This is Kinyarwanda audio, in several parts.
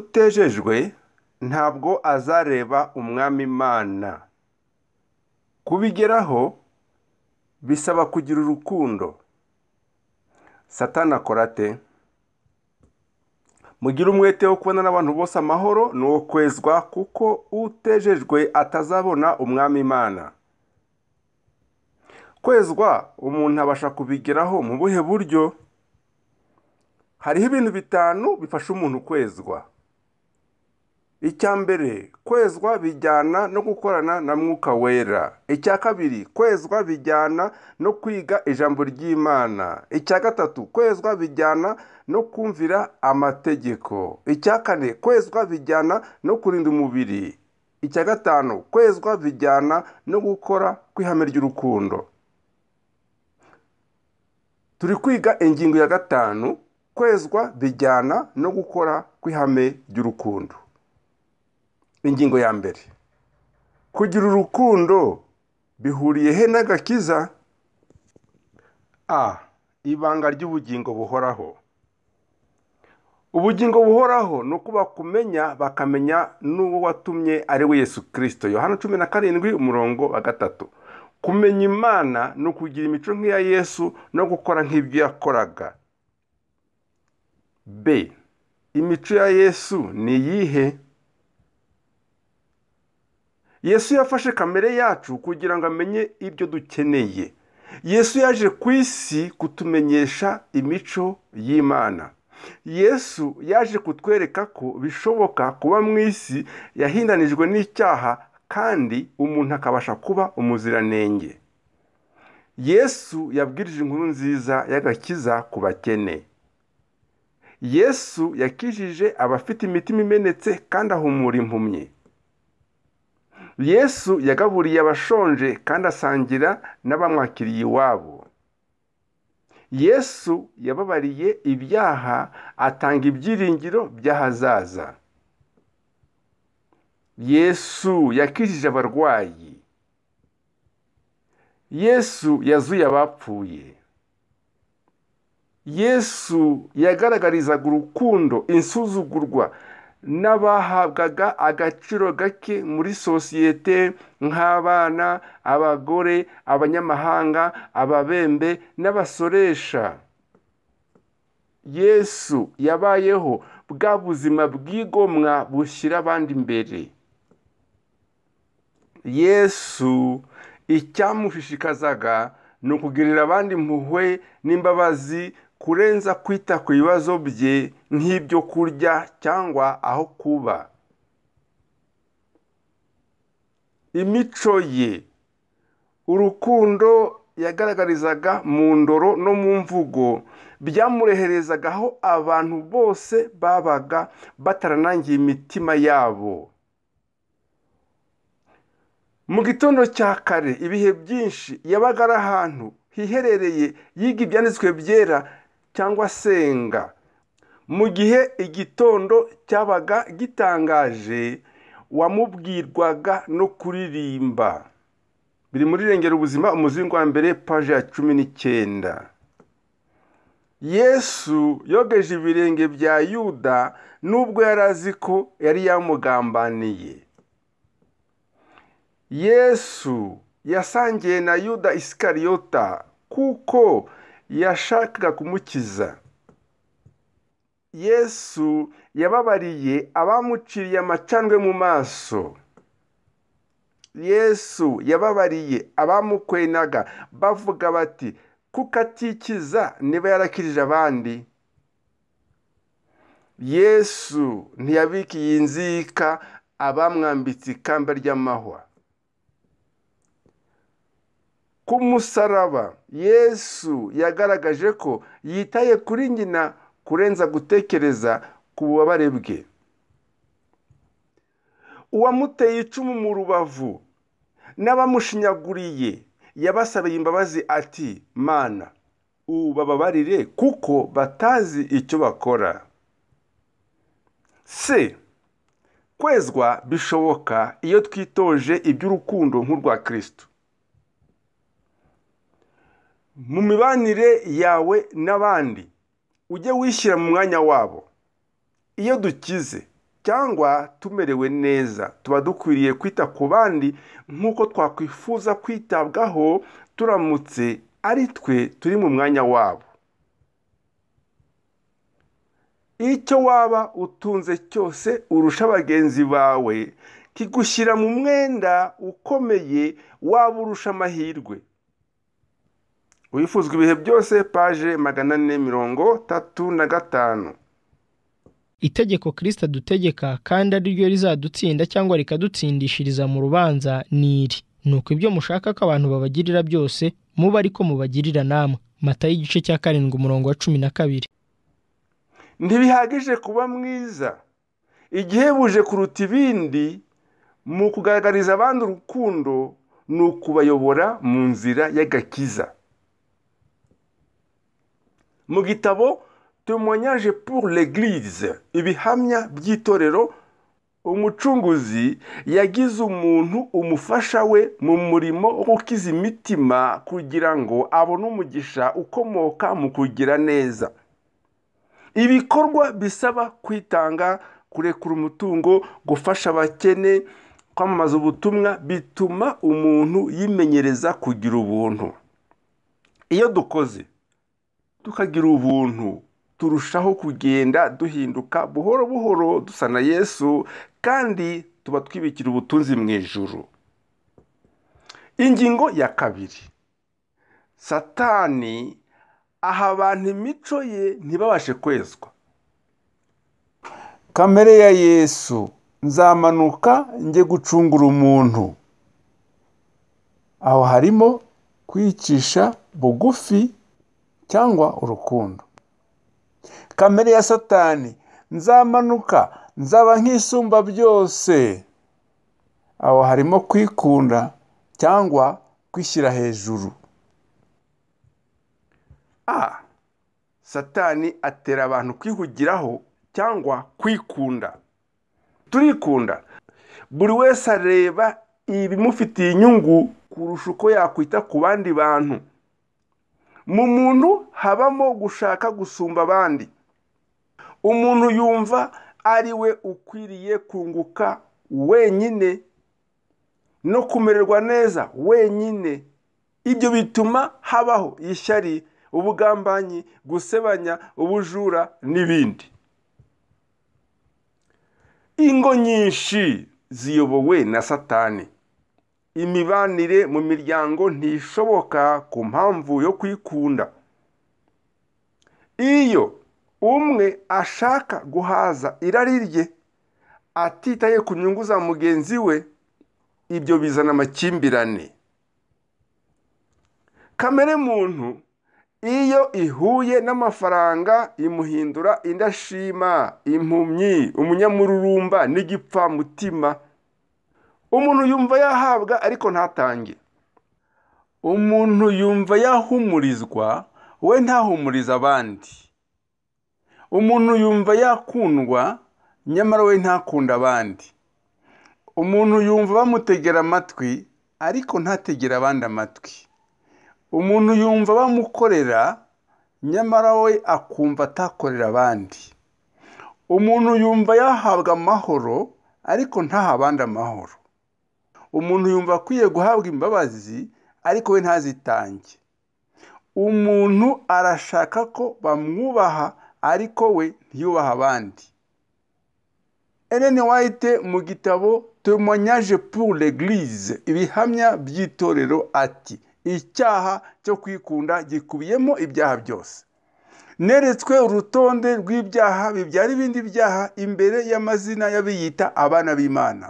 utejejwe ntabwo azareba umwami imana kubigeraho bisaba kugira urukundo satana akora ate umwete wo kubona n'abantu bose amahoro ni ukwezwa kuko utejejwe atazabona umwami imana kwezwa umuntu abasha kubigeraho mu buhe buryo hariho ibintu bitanu bifasha umuntu kwezwa icya mbere kwezwa bijyana no gukorana na mwuka wera icya kabiri kwezwa bijyana no kwiga ijambo ry'imana icya gatatu kwezwa bijyana no kumvira amategeko icya kane kwezwa bijyana no kurinda umubiri icya gatanu kwezwa bijyana no gukora kw'ihame ry'urukundo turi kwiga ingingo ya gatanu kwezwa bijyana no gukora kw'ihame ry'urukundo ingingo ya mbere kugira urukundo bihuriye he n'agakiza a ibanga ry'ubugingo buhoraho ubugingo buhoraho ni uko bakumenya bakamenya n'uwo watumye ari we yesu kirisito yohana cumi na karindwi umurongo wa gatatu kumenya imana ni ukugira imico nk'iya yesu no gukora nk'ibyo yakoraga b imico ya yesu ni iyihe yesu yafashe kamere yacu kugira ngo amenye ibyo dukeneye yesu yaje ku isi kutumenyesha imico y'imana yesu yaje kutwereka ko bishoboka kuba mu isi yahindanijwe n'icyaha kandi umuntu akabasha kuba umuziranenge yesu yabwirije inkuru nziza y'agakiza ku bakene yesu yakijije abafite imitima imenetse kandi ahumura impumyi yesu yagaburiye abashonje kandi asangira n'abamwakiriye iwabo yesu yababariye ibyaha atanga ibyiringiro by'ahazaza yesu yakijije abarwayi yesu yazuye abapfuye yesu yagaragarizaga urukundo insuzugurwa n'abahabwaga agaciro gake muri sosiyete nk'abana abagore abanyamahanga ababembe n'abasoresha yesu yabayeho bwa buzima bw'igomwa bushyira abandi imbere yesu icyamushishikazaga ni ukugirira abandi impuhwe n'imbabazi kurenza kwita ku bibazo bye nk'ibyo kurya cyangwa aho kuba imico ye urukundo yagaragarizaga mu ndoro no mu mvugo byamureherezaga aho abantu bose babaga bataranangiye imitima yabo mu gitondo cya kare ibihe byinshi yabaga ari ahantu hiherereye yiga ibyanditswe byera cyangwa senga mu gihe igitondo cyabaga gitangaje wamubwirwaga no kuririmba biri muri rengera ubuzima umuzingo wa mbere paji ya cumi n'icyenda yesu yogeje ibirenge bya yuda nubwo yari azi ko yari yamugambaniye yesu yasangiye na yuda isikariyota kuko yashakaga kumukiza yesu yababariye abamuciriye amacandwe mu maso yesu yababariye abamukwenaga bavuga bati kuko atikiza niba yarakirije abandi yesu ntiyabikiye inzika abamwambitse ikamba ry'amahwa ku musaraba yesu yagaragaje ko yitaye kuri nyina kurenza gutekereza ku bubabare bwe uwamuteye icumu mu rubavu n'abamushinyaguriye yabasabeye imbabazi ati mana ubu bababarire kuko batazi icyo bakora se kwezwa bishoboka iyo twitoje iby'urukundo nk'urwa kirisito mu mibanire yawe n'abandi ujye wishyira mu mwanya wabo iyo dukize cyangwa tumerewe neza tuba dukwiriye kwita ku bandi nk'uko twakwifuza kwitabwaho turamutse ari twe turi mu mwanya wabo icyo waba utunze cyose urusha bagenzi bawe kigushyira mu mwenda ukomeye waba urusha amahirwe wifuzwa ibihe byose paje magana ane mirongo tatu na gatanu itegeko kirisita dutegeka kandi ari ryo rizadutsinda cyangwa rikadutsindishiriza mu rubanza ni iri ni uko ibyo mushaka ko abantu babagirira byose muba ariko mubagirira namwe mata y'igice cya karindwi umurongo wa cumi na kabiri ntibihagije kuba mwiza igihebuje kuruta ibindi mu kugaragariza abandi urukundo ni ukubayobora mu nzira y'agakiza mu gitabo tumonyaje pour l'église ibihamya by'itorero umucunguzi yagize umuntu umufasha we mu murimo wo gukiza imitima kugira ngo abone umugisha ukomoka mu kugira neza ibikorwa bisaba kwitanga kurekura umutungo gufasha abakene kwamamaza ubutumwa bituma umuntu yimenyereza kugira ubuntu iyo dukoze tukagira ubuntu turushaho kugenda duhinduka buhoro buhoro dusa na yesu kandi tuba twibikira ubutunzi mu ijoro ingingo ya kabiri satani aha abantu imico ye ntibabashe kwezwa kamere ya yesu nzamanuka njye gucungura umuntu aho harimo kwicisha bugufi cyangwa urukundo kamere ya satani nzamanuka nzaba nk'isumba byose aho harimo kwikunda cyangwa kwishyira hejuru a satani atera abantu kwihugiraho cyangwa kwikunda turikunda buri wese areba ibimufitiye inyungu kurusha uko yakwita ku bandi bantu mu muntu habamo gushaka gusumba abandi umuntu yumva ari we ukwiriye kunguka wenyine no kumererwa neza wenyine ibyo bituma habaho ishyari ubugambanyi gusebanya ubujura n'ibindi ingo nyinshi ziyobowe na satani imibanire mu miryango ntishoboka ku mpamvu yo kwikunda iyo umwe ashaka guhaza irari rye atitaye ku nyungu za mugenzi we ibyo bizana amakimbirane kamere muntu iyo ihuye n'amafaranga imuhindura indashima impumyi umunyamururumba n'igipfamutima umuntu yumva yahabwa ariko ntatange umuntu yumva yahumurizwa we ntahumurize abandi umuntu yumva yakundwa nyamara we ntakunda abandi umuntu yumva bamutegera amatwi ariko ntategera abandi amatwi umuntu yumva bamukorera nyamara we akumva atakorera abandi umuntu yumva yahabwa amahoro ariko ntaha abandi amahoro umuntu yumva akwiye guhabwa imbabazi ariko we ntazitange umuntu arashaka ko bamwubaha ariko we ntiyubaha abandi Ellen White mu gitabo temonyaje pour l'eglise ibihamya by'itorero ati icyaha cyo kwikunda gikubiyemo ibyaha byose neretswe urutonde rw'ibyaha bibyara ibindi byaha imbere y'amazina y'abiyita abana b'imana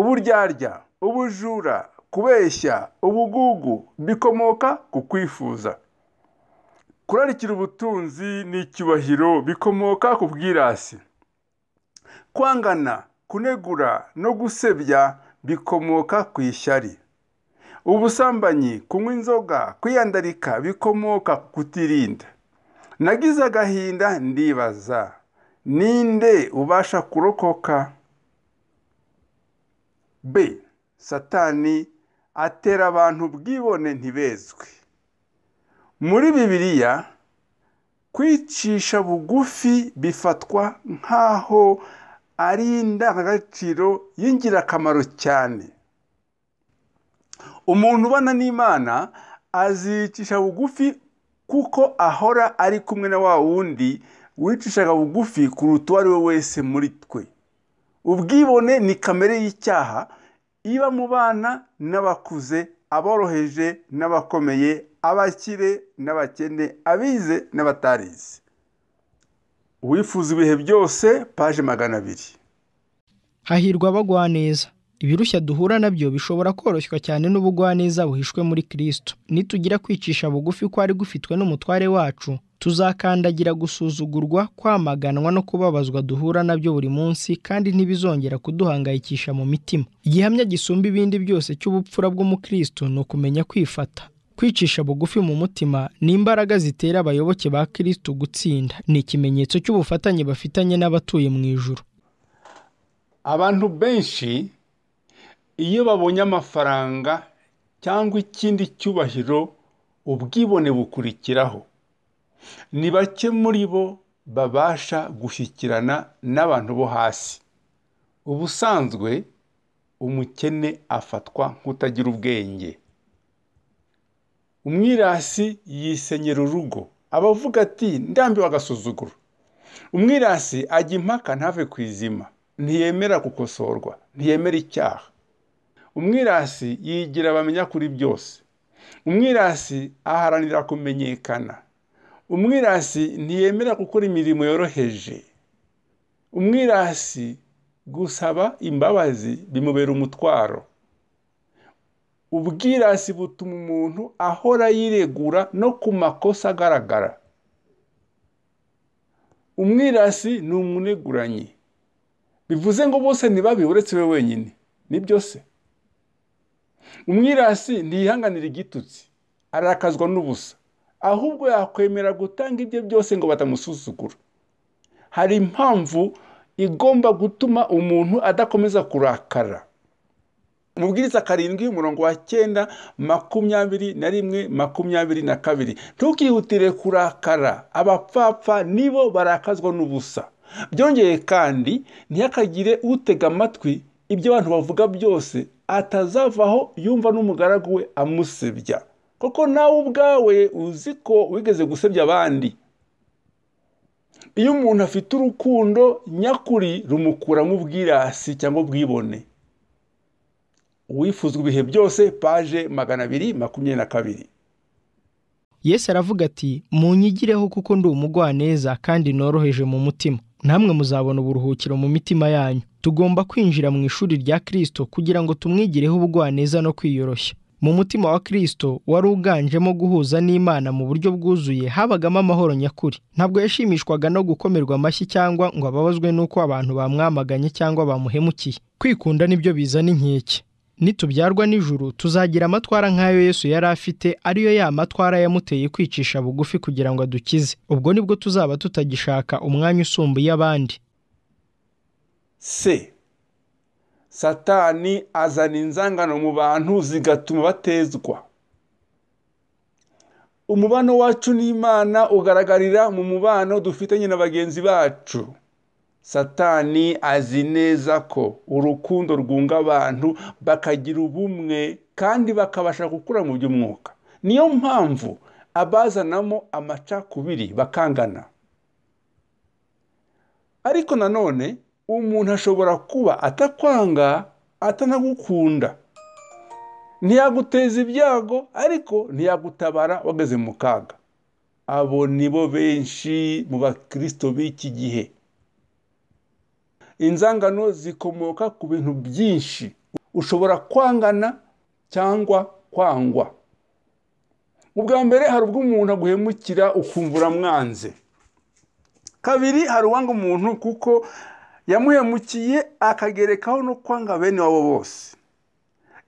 uburyarya ubujura kubeshya ubugugu bikomoka ku kwifuza kurarikira ubutunzi n'icyubahiro bikomoka ku bwirasi kwangana kunegura no gusebya bikomoka ku ishyari ubusambanyi kunywa inzoga kwiyandarika bikomoka ku kutirinda nagize agahinda ndibaza ninde ubasha kurokoka b satani atera abantu ubwibone ntibezwe muri bibiliya kwicisha bugufi bifatwa nk'aho ari indangagaciro y'ingirakamaro cyane umuntu ubana n'imana azicisha bugufi kuko ahora ari kumwe na wa wundi wicishaga bugufi kuruta uwo ari we wese muri twe ubwibone ni kamere y'icyaha iba mu bana n'abakuze aboroheje n'abakomeye abakire n'abakene abize n'abatarize wifuza ibihe byose paje magana abiri hahirwa abagwaneza ibirushya duhura nabyo bishobora koroshywa cyane n'ubugwaneza buhishwe muri kirisito nitugira kwicisha bugufi ko ari gufitwe n'umutware wacu tuzakandagira gusuzugurwa kwamaganwa no kubabazwa duhura nabyo buri munsi kandi ntibizongera kuduhangayikisha mu mitima igihamya gisumba ibindi byose cy'ubupfura bw'umukristo ni ukumenya kwifata kwicisha bugufi mu mutima ni imbaraga zitera abayoboke ba kirisito gutsinda ni ikimenyetso cy'ubufatanye bafitanye n'abatuye mu ijuru abantu benshi iyo babonye amafaranga cyangwa ikindi cyubahiro ubwibone bukurikiraho ni bake muri bo babasha gushyikirana n'abantu bo hasi ubusanzwe umukene afatwa nk'utagira ubwenge umwirasi yisenyera urugo abavuga avuga ati ndambiwe agasuzuguro umwirasi ajya impaka ntave ku izima ntiyemera gukosorwa ntiyemera icyaha umwirasi yigira abamenya kuri byose umwirasi aharanira kumenyekana umwirasi ntiyemera gukora imirimo yoroheje umwirasi gusaba imbabazi bimubera umutwaro ubwirasi butuma umuntu ahora yiregura no ku makosa agaragara umwirasi ni umuneguranye bivuze ngo bose ntibabi uretse we wenyine nibyo se umwirasi ntiyihanganira igitutsi arakazwa n'ubusa ahubwo yakwemera gutanga ibye byose ngo batamusuzugura hari impamvu igomba gutuma umuntu adakomeza kurakara umubwiriza karindwi umurongo wa cyenda makumyabiri na rimwe makumyabiri na kabiri ntukihutire kurakara abapfapfa nibo barakazwa n'ubusa byongeye kandi ntihakagire utega amatwi ibyo abantu bavuga byose atazavaho yumva n'umugaragu we amusebya kuko nawe ubwawe uzi ko wigeze gusebya abandi iyo umuntu afite urukundo nyakuri rumukuramo ubwirasi cyangwa ubwibone uwifuzwa ibihe byose paje magana abiri makumyabiri na kabiri Yesu aravuga ati munyigireho kuko ndi neza kandi noroheje mu mutima namwe muzabona uburuhukiro mu mitima yanyu tugomba kwinjira mu ishuri rya kirisito kugira ngo tumwigireho ubugwaneza no kwiyoroshya mu mutima wa Kristo wari uganjemo guhuza n'imana mu buryo bwuzuye habagamo amahoro nyakuri ntabwo yashimishwaga no gukomerwa amashyi cyangwa ngo ababazwe n'uko abantu bamwamaganye cyangwa bamuhemukiye kwikunda nibyo bizana inkeke nitubyarwa nijuru tuzagira amatwara nk'ayo yesu yari afite ariyo ya matwara yamuteye kwicisha bugufi kugira ngo adukize ubwo nibwo tuzaba tutagishaka umwanya usumbuye abandi se satani azana inzangano mu bantu zigatuma batezwa umubano wacu n'imana ugaragarira mu mubano dufitanye na bagenzi bacu satani azi neza ko urukundo rwunga abantu bakagira ubumwe kandi bakabasha gukura mu by'umwuka niyo mpamvu abazanamo amacakubiri bakangana ariko nanone umuntu ashobora kuba atakwanga atanagukunda ntiyaguteza ibyago ariko ntiyagutabara wageze mu kaga abo ni bo benshi mu bakristo b'iki gihe inzangano zikomoka ku bintu byinshi ushobora kwangana cyangwa kwangwa ubwa mbere hari ubwo umuntu aguhemukira ukumvura mwanze kabiri hari uwanga umuntu kuko yamuhemukiye akagerekaho no kwanga bene wabo bose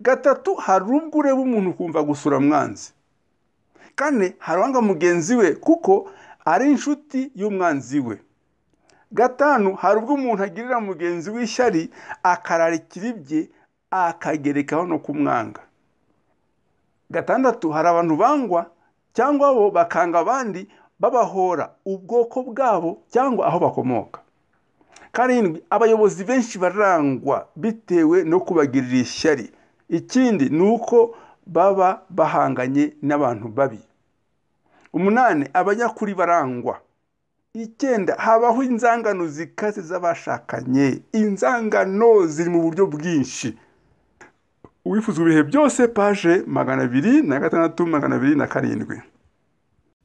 gatatu hari ubwo ureba umuntu ukumva gusura mwanzi kane hari uwanga mugenzi we kuko ari inshuti y'umwanzi we gatanu hari ubwo umuntu agirira mugenzi w'ishyari akararikira ibye akagerekaho no kumwanga gatandatu hari abantu bangwa cyangwa bo bakanga abandi babahora ubwoko bwabo cyangwa aho bakomoka karindwi abayobozi benshi barangwa bitewe no kubagirira ishyari ikindi ni uko baba bahanganye n'abantu babi umunani abanyakuri barangwa icyenda habaho inzangano zikaze z'abashakanye inzangano ziri mu buryo bwinshi uwifuza ibihe byose paje magana abiri na gatandatu magana abiri na karindwi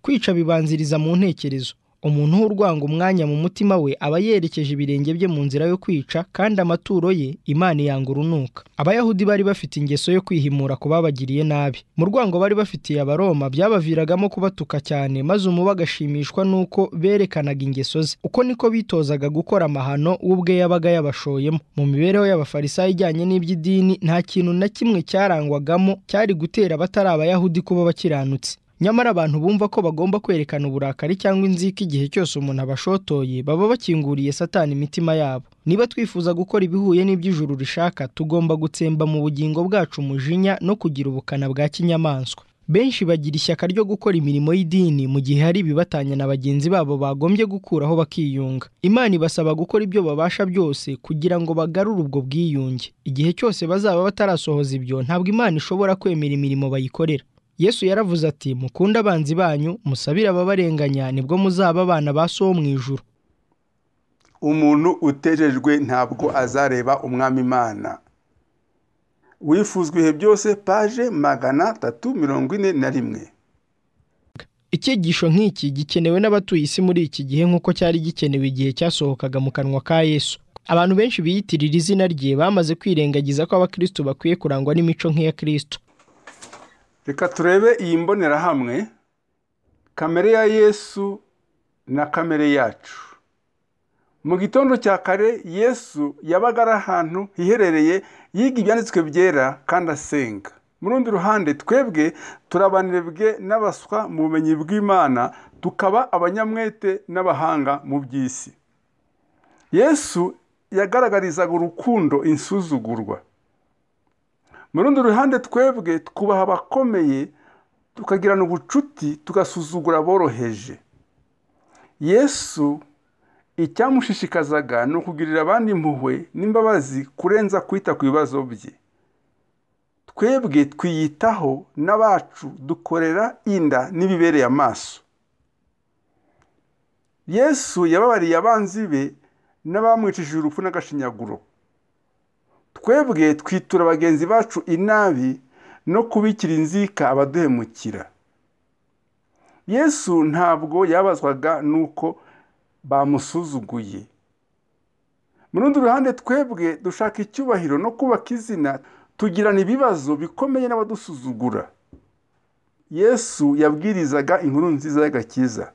kwica bibanziriza mu ntekerezo umuntu w’urwango umwanya mu mutima we aba yerekeje ibirenge bye mu nzira yo kwica kandi amaturo ye imana yanga urunuka abayahudi bari bafite ingeso yo kwihimura ku babagiriye nabi mu rwango bari bafitiye abaroma byabaviragamo kubatuka cyane maze umuba agashimishwa n'uko berekanaga ingeso ze uko niko bitozaga gukora amahano ubwe yabaga yabashoyemo mu mibereho y'abafarisayo ijyanye n'iby'idini nta kintu na kimwe cyarangwagamo cyari gutera abatari abayahudi kuba bakiranutse nyamara abantu bumva ko bagomba kwerekana uburakari cyangwa inzika igihe cyose umuntu abashotoye baba bakinguriye satani imitima yabo niba twifuza gukora ibihuye n'iby'ijuru rishaka tugomba gutsemba mu bugingo bwacu umujinya no kugira ubukana bwa kinyamaswa benshi bagira ishyaka ryo gukora imirimo y'idini mu gihe hari ibibatanya na bagenzi babo bagombye gukuraho bakiyunga imana ibasaba gukora ibyo babasha byose kugira ngo bagarure ubwo bwiyunge igihe cyose bazaba batarasohoza ibyo ntabwo imana ishobora kwemera imirimo bayikorera yesu yaravuze ati mukunda abanzi banyu musabire ababarenganya nibwo muzaba abana ba so mu ijuru umuntu utejejwe ntabwo azareba umwami imana wifuzwa ibihe byose paje magana atatu mirongo ine na rimwe icyigisho nk'iki gikenewe n'abatuye isi muri iki gihe nk'uko cyari gikenewe igihe cyasohokaga mu kanwa ka yesu abantu benshi biyitirira izina rye bamaze kwirengagiza ko abakristo bakwiye kurangwa n'imico nk'iya kristo reka turebe iyi mbonerahamwe kamere ya yesu na kamere yacu mu gitondo cya kare yesu yabaga ari ahantu hiherereye yiga ibyanditswe byera kandi asenga mu rundi ruhande twebwe turabanebwe n'abaswa mu bumenyi bw'imana tukaba abanyamwete n'abahanga mu by'isi yesu yagaragarizaga urukundo insuzugurwa mu rundi ruhande twebwe twubaha abakomeye tukagirana ubucuti tugasuzugura aboroheje yesu icyamushishikazaga ni ukugirira abandi impuhwe n'imbabazi kurenza kwita ku bibazo bye twebwe twiyitaho n'abacu dukorera inda n'ibibereye amaso yesu yababariye abanzi be n'abamwicishije urupfu n'agashinyaguro twebwe twitura bagenzi bacu inabi no kubikira inzika abaduhemukira yesu ntabwo yabazwaga n'uko bamusuzuguye mu rundi ruhande twebwe dushaka icyubahiro no kubaka izina tugirana ibibazo bikomeye n'abadusuzugura yesu yabwirizaga inkuru nziza y'agakiza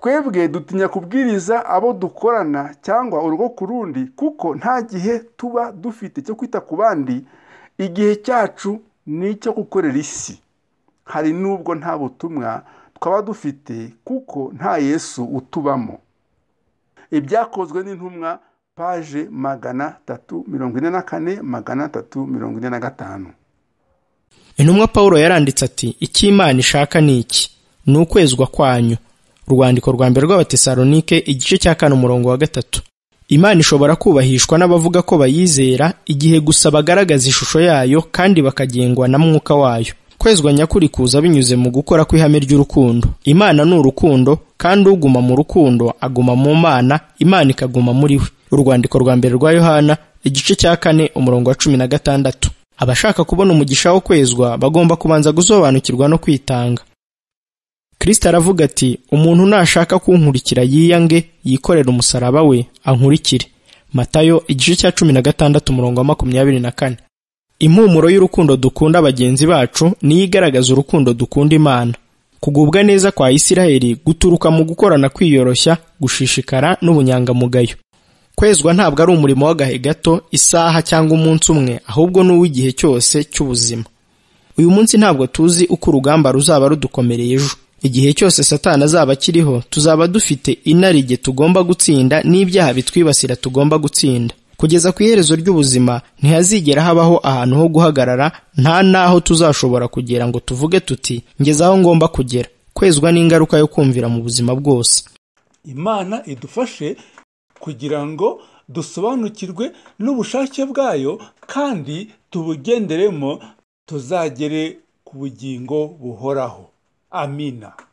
twebwe dutinya kubwiriza abo dukorana cyangwa urugo ku rundi kuko nta gihe tuba dufite cyo kwita ku bandi igihe cyacu ni icyo gukorera isi hari n'ubwo nta butumwa twaba dufite kuko nta yesu utubamo ibyakozwe n'intumwa paje magana tatu mirongo ine na kane magana atatu mirongo ine na gatanu intumwa paul yaranditse ati icyo imana ishaka ni iki ni ukwezwa kwanyu urwandiko rwa mbere rw'abatesalonike igice cya kane umurongo wa gatatu imana ishobora kubahishwa n'abavuga ko bayizera igihe gusa bagaragaza ishusho yayo kandi bakagengwa na mwuka wayo kwezwa nyakuri kuza binyuze mu gukora kw'ihame ry'urukundo imana ni urukundo kandi uguma mu rukundo aguma mu mana imana ikaguma muri we urwandiko rwa mbere rwa yohana igice cya kane umurongo wa cumi na gatandatu abashaka kubona umugisha wo kwezwa bagomba kubanza gusobanukirwa no kwitanga Kristo aravuga ati: “Umuntu nashaka kunkurikira yiyange, yikorera umusaraba we, ankurikire.” Matayo igice cya cumi na gatandatu umurongo wa makumyabiri na kane. Impumuro y'urukundo dukunda bagenzi bacu niyo igaragaza urukundo dukunda Imana. Kugubwa neza kwa israheli guturuka mu gukorana kwiyoroshya, gushishikara n'ubunyangamugayo. Kwezwa ntabwo ari umurimo w'agahe gato, isaha cyangwa umunsi umwe, ahubwo ni uw'igihe cyose cy'ubuzima. Uyu munsi ntabwo tuzi uko urugamba ruzaba rudukomereye ejo. Igihe cyose Satani azaba akiriho tuzaba dufite inarijye tugomba gutsinda n'ibyaha bitwibasira tugomba gutsinda kugeza ku iherezo ry'ubuzima ntihazigera habaho ahantu ho guhagarara nta n'aho tuzashobora kugera ngo tuvuge tuti ngeze aho ngomba kugera kwezwa n'ingaruka yo kumvira mu buzima bwose imana idufashe kugira ngo dusobanukirwe n'ubushake bwayo kandi tubugenderemo tuzagere ku bugingo buhoraho amina